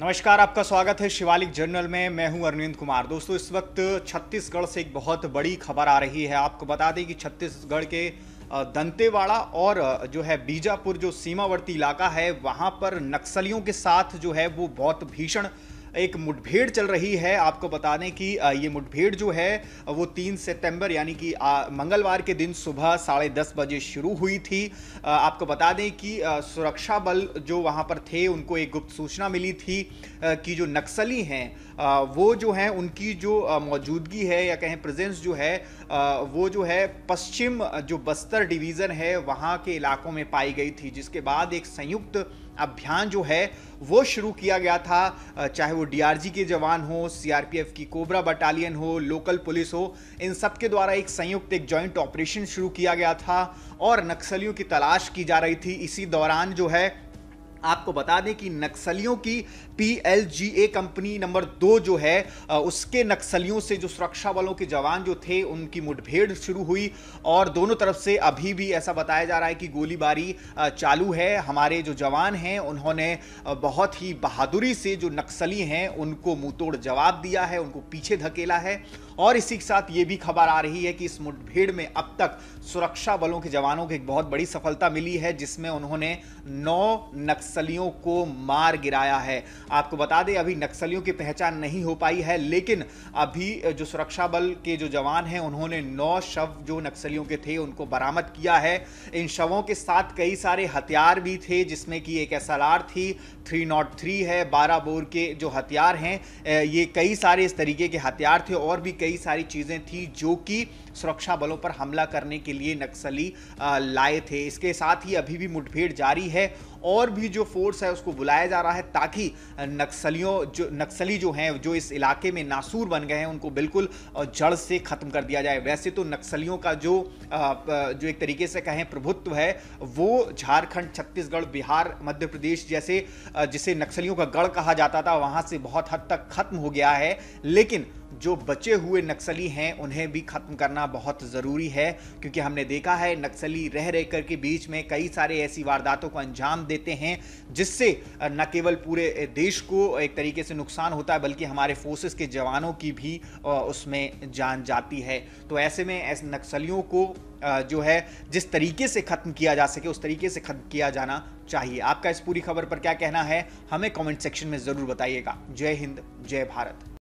नमस्कार आपका स्वागत है शिवालिक जर्नल में मैं हूं अरविंद कुमार दोस्तों इस वक्त छत्तीसगढ़ से एक बहुत बड़ी खबर आ रही है आपको बता दें कि छत्तीसगढ़ के दंतेवाड़ा और जो है बीजापुर जो सीमावर्ती इलाका है वहां पर नक्सलियों के साथ जो है वो बहुत भीषण एक मुठभेड़ चल रही है आपको बताने की ये मुठभेड़ जो है वो तीन सितंबर यानी कि मंगलवार के दिन सुबह साढ़े दस बजे शुरू हुई थी आपको बता दें कि सुरक्षा बल जो वहाँ पर थे उनको एक गुप्त सूचना मिली थी कि जो नक्सली हैं वो जो हैं उनकी जो मौजूदगी है या कहें प्रेजेंस जो है वो जो है पश्चिम जो बस्तर डिवीज़न है वहाँ के इलाकों में पाई गई थी जिसके बाद एक संयुक्त अभियान जो है वो शुरू किया गया था चाहे वो डीआरजी के जवान हो सीआरपीएफ की कोबरा बटालियन हो लोकल पुलिस हो इन सब के द्वारा एक संयुक्त एक जॉइंट ऑपरेशन शुरू किया गया था और नक्सलियों की तलाश की जा रही थी इसी दौरान जो है आपको बता दें कि नक्सलियों की पीएलजीए कंपनी नंबर दो जो है उसके नक्सलियों से जो सुरक्षा बलों के जवान जो थे उनकी मुठभेड़ शुरू हुई और दोनों तरफ से अभी भी ऐसा बताया जा रहा है कि गोलीबारी चालू है हमारे जो जवान हैं उन्होंने बहुत ही बहादुरी से जो नक्सली हैं उनको मुंह जवाब दिया है उनको पीछे धकेला है और इसी के साथ ये भी खबर आ रही है कि इस मुठभेड़ में अब तक सुरक्षा बलों के जवानों को एक बहुत बड़ी सफलता मिली है जिसमें उन्होंने नौ नक्स नक्सलियों को मार गिराया है आपको बता दें अभी नक्सलियों की पहचान नहीं हो पाई है लेकिन अभी जो सुरक्षा बल के जो जवान हैं उन्होंने नौ शव जो नक्सलियों के थे उनको बरामद किया है इन शवों के साथ कई सारे हथियार भी थे जिसमें कि एक एस थी थ्री नॉट थ्री है बारह बोर के जो हथियार हैं ये कई सारे इस तरीके के हथियार थे और भी कई सारी चीज़ें थी जो कि सुरक्षा बलों पर हमला करने के लिए नक्सली लाए थे इसके साथ ही अभी भी मुठभेड़ जारी है और भी जो फोर्स है उसको बुलाया जा रहा है ताकि नक्सलियों जो नक्सली जो हैं जो इस इलाके में नासूर बन गए हैं उनको बिल्कुल जड़ से ख़त्म कर दिया जाए वैसे तो नक्सलियों का जो जो एक तरीके से कहें प्रभुत्व है वो झारखंड छत्तीसगढ़ बिहार मध्य प्रदेश जैसे जिसे नक्सलियों का गढ़ कहा जाता था वहाँ से बहुत हद तक खत्म हो गया है लेकिन जो बचे हुए नक्सली हैं उन्हें भी ख़त्म करना बहुत ज़रूरी है क्योंकि हमने देखा है नक्सली रह रह कर के बीच में कई सारे ऐसी वारदातों को अंजाम देते हैं जिससे न केवल पूरे देश को एक तरीके से नुकसान होता है बल्कि हमारे फोर्सेस के जवानों की भी उसमें जान जाती है तो ऐसे में ऐसे नक्सलियों को जो है जिस तरीके से ख़त्म किया जा सके उस तरीके से ख़त्म किया जाना चाहिए आपका इस पूरी खबर पर क्या कहना है हमें कमेंट सेक्शन में ज़रूर बताइएगा जय हिंद जय भारत